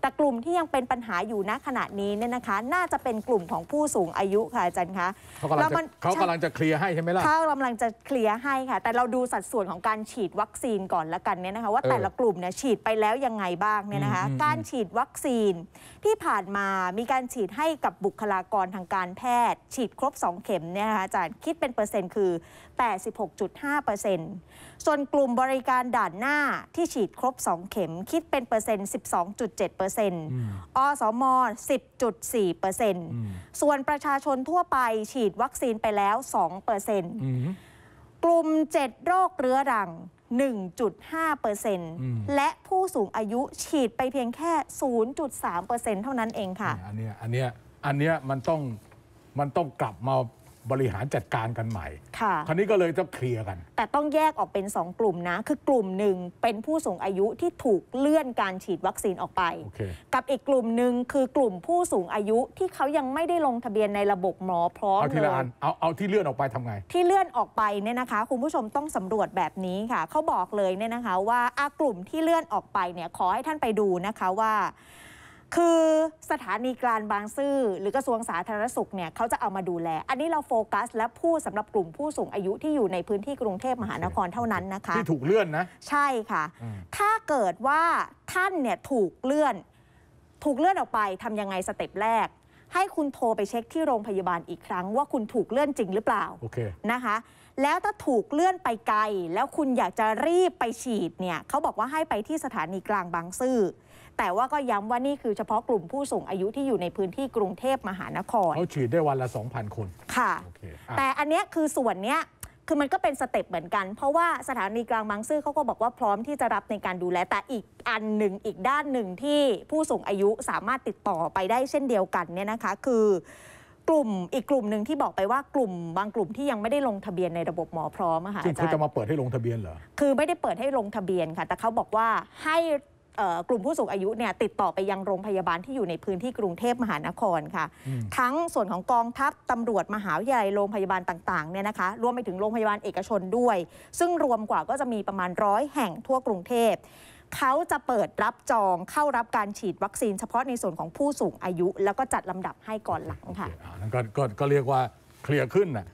แต่กลุ่มที่ยังเป็นปัญหาอยู่ณขณะนี้เนี่ยนะคะน่าจะเป็นกลุ่มของผู้สูงอายุค่ะอาจารย์คะเขากำลังจะเขากำลังจะเคลียร์ให้ใช่ไหมล่ะเขากำลังจะเคลียร์ให้ค่ะแต่เราดูสัดส่วนของการฉีดวัคซีนก่อนละกันเนี่ยนะคะว่าแต่ละกลุ่มเนี่ยฉีดไปแล้วยังไงบ้างเนี่ยนะคะการฉีดวัคซีนที่ผ่านมามีการฉีดให้กับบุคลากรทางการแพทย์ ฉีดครบ 2 เข็มเนี่ยนะคะอาจารย์คิดเป็นเปอร์เซ็นต์คือ86.5%ส่วนกลุ่มบริการด่านหน้าที่ฉีดครบ 2 เข็ม คิดเป็นเปอร์เซ็นต์12.7% 7%อสม10.4%ส่วนประชาชนทั่วไปฉีดวัคซีนไปแล้ว2%กลุ่ม7 โรคเรื้อรัง 1.5%และผู้สูงอายุฉีดไปเพียงแค่ 0.3%เท่านั้นเองค่ะ อันนี้อันนี้อันนี้มันต้อง มันต้องกลับมาบริหารจัดการกันใหม่ ค่ะ คราวนี้ก็เลยจะเคลียร์กัน แต่ต้องแยกออกเป็น 2 กลุ่มนะ คือกลุ่มหนึ่งเป็นผู้สูงอายุที่ถูกเลื่อนการฉีดวัคซีนออกไป กับอีกกลุ่มหนึ่งคือกลุ่มผู้สูงอายุที่เขายังไม่ได้ลงทะเบียนในระบบหมอพร้อมเอาทีเละอันเอาเอาที่เลื่อนออกไปทำไง ที่เลื่อนออกไปเนี่ยนะคะ คุณผู้ชมต้องสำรวจแบบนี้ค่ะ เขาบอกเลยเนี่ยนะคะ ว่าอากลุ่มที่เลื่อนออกไปเนี่ยขอให้ท่านไปดูนะคะว่าคือสถานีกลางบางซื่อหรือกระทรวงสาธารณสุขเนี่ยเขาจะเอามาดูแล อันนี้เราโฟกัสและพูดสำหรับกลุ่มผู้สูงอายุที่อยู่ในพื้นที่กรุงเทพมหานครเท่านั้นนะคะที่ถูกเลื่อนนะ ใช่ค่ะ ถ้าเกิดว่าท่านเนี่ยถูกเลื่อน ถูกเลื่อนออกไปทำยังไงสเต็ปแรกให้คุณโทรไปเช็คที่โรงพยาบาลอีกครั้งว่าคุณถูกเลื่อนจริงหรือเปล่า okay. นะคะ แล้วถ้าถูกเลื่อนไปไกล แล้วคุณอยากจะรีบไปฉีดเนี่ยเขาบอกว่าให้ไปที่สถานีกลางบางซื่อแต่ว่าก็ย้ำว่านี่คือเฉพาะกลุ่มผู้สูงอายุที่อยู่ในพื้นที่กรุงเทพมหานครเขาฉีดได้วันละ 2,000 คนค่ะ okay. แต่อันเนี้ยคือส่วนเนี้ยคือมันก็เป็นสเต็ปเหมือนกัน เพราะว่าสถานีกลางบางซื่อเขาก็บอกว่าพร้อมที่จะรับในการดูแลแต่อีกอันหนึ่งอีกด้านหนึ่งที่ผู้สูงอายุสามารถติดต่อไปได้เช่นเดียวกันเนี่ยนะคะ คือกลุ่มอีกกลุ่มหนึ่งที่บอกไปว่ากลุ่มบางกลุ่มที่ยังไม่ได้ลงทะเบียนในระบบหมอพร้อมอะค่ะซึ่งเขาจะมาเปิดให้ลงทะเบียนเหรอคือไม่ได้เปิดให้ลงทะเบียนค่ะ แต่เขาบอกว่าให้กลุ่มผู้สูงอายุเนี่ยติดต่อไปยังโรงพยาบาลที่อยู่ในพื้นที่กรุงเทพมหานครค่ะ ทั้งส่วนของกองทัพตำรวจมหาวิทยาลัยโรงพยาบาลต่างๆเนี่ยนะคะรวมไปถึงโรงพยาบาลเอกชนด้วย ซึ่งรวมกว่าก็จะมีประมาณร้อยแห่งทั่วกรุงเทพ เขาจะเปิดรับจองเข้ารับการฉีดวัคซีน เฉพาะในส่วนของผู้สูงอายุ แล้วก็จัดลำดับให้ก่อนหลังค่ะก็ก็เรียกว่าเคลียร์ขึ้นนะ